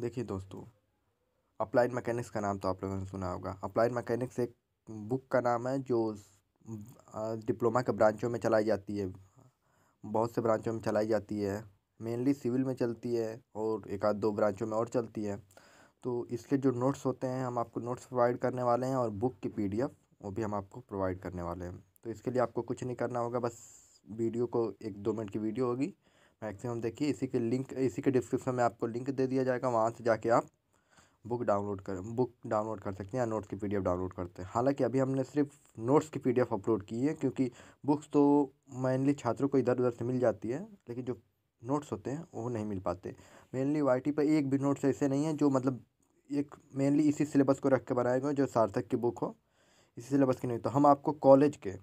देखिए दोस्तों applied mechanics का नाम तो आप लोगों ने सुना होगा अप्लाइड मैकेनिक्स एक बुक का नाम है जो डिप्लोमा के ब्रांचों में चलाई जाती है बहुत से ब्रांचों में चलाई जाती है मेनली सिविल में चलती है और एक आध दो ब्रांचों में और चलती है तो इसके जो नोट्स होते हैं हम आपको नोट्स प्रोवाइड करने वाले हैं और बुक की पी वो भी हम आपको प्रोवाइड करने वाले हैं तो इसके लिए आपको कुछ नहीं करना होगा बस वीडियो को एक दो मिनट की वीडियो होगी मैक्सिमम देखिए इसी के लिंक इसी के डिस्क्रिप्शन में आपको लिंक दे दिया जाएगा वहाँ से जाके आप बुक डाउनलोड कर बुक डाउनलोड कर सकते हैं या नोट्स की पीडीएफ डाउनलोड करते हैं हालांकि अभी हमने सिर्फ नोट्स की पीडीएफ अपलोड की है क्योंकि बुक्स तो मेनली छात्रों को इधर उधर से मिल जाती है लेकिन जो नोट्स होते हैं वो नहीं मिल पाते मेनली वाई पर एक भी नोट्स ऐसे नहीं है जो मतलब एक मेनली इसी सिलेबस को रख के बनाए गए जो सार्थक की बुक हो इसी सिलेबस की नहीं तो हम आपको कॉलेज के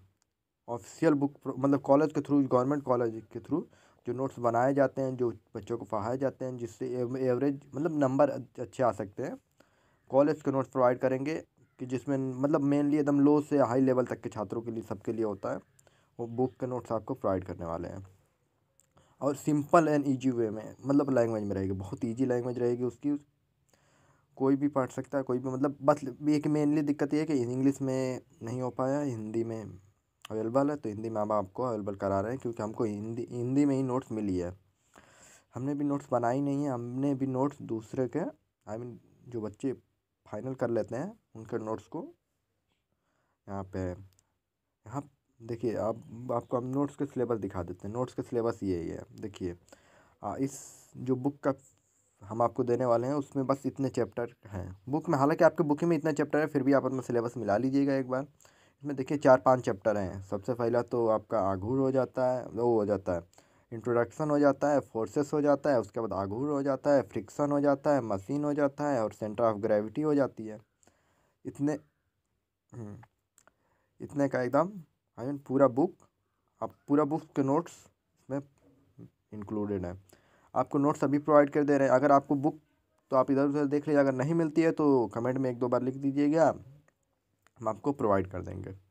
ऑफिशियल बुक मतलब कॉलेज के थ्रू गवर्नमेंट कॉलेज के थ्रू जो नोट्स बनाए जाते हैं जो बच्चों को पढ़ाए जाते हैं जिससे एवरेज मतलब नंबर अच्छे आ सकते हैं कॉलेज के नोट्स प्रोवाइड करेंगे कि जिसमें मतलब मेनली एकदम लो से हाई लेवल तक के छात्रों के लिए सबके लिए होता है वो बुक के नोट्स आपको प्रोवाइड करने वाले हैं और सिंपल एंड ईजी वे में मतलब लैंग्वेज में रहेगी बहुत ईजी लैंग्वेज रहेगी उसकी कोई भी पढ़ सकता है कोई भी मतलब बस एक मेनली दिक्कत ये है कि इंग्लिश में नहीं हो पाया हिंदी में अवेलेबल है तो हिंदी में हम आपको अवेलेबल करा रहे हैं क्योंकि हमको हिंदी हिंदी में ही नोट्स मिली है हमने भी नोट्स बनाई नहीं है हमने भी नोट्स दूसरे के आई मीन जो बच्चे फाइनल कर लेते हैं उनके नोट्स को यहाँ पे यहाँ देखिए अब आपको हम नोट्स के सिलेबस दिखा देते हैं नोट्स के सिलेबस ये है देखिए इस जो बुक का हम आपको देने वाले हैं उसमें बस इतने चैप्टर हैं बुक में हालांकि आपके बुक में इतना चैप्टर है फिर भी आप अपना सिलेबस मिला लीजिएगा एक बार इसमें देखिए चार पांच चैप्टर हैं सबसे पहला तो आपका आघूर हो जाता है वो हो जाता है इंट्रोडक्शन हो जाता है फोर्सेस हो जाता है उसके बाद आघूर हो जाता है फ्रिक्शन हो जाता है मशीन हो जाता है और सेंटर ऑफ ग्रेविटी हो जाती है इतने हम्म, इतने का एकदम आई हाँ मीन पूरा बुक आप पूरा बुक के नोट्स इसमें इंक्लूडेड है आपको नोट्स अभी प्रोवाइड कर दे रहे हैं अगर आपको बुक तो आप इधर उधर देख लीजिए अगर नहीं मिलती है तो कमेंट में एक दो बार लिख दीजिएगा हम आपको प्रोवाइड कर देंगे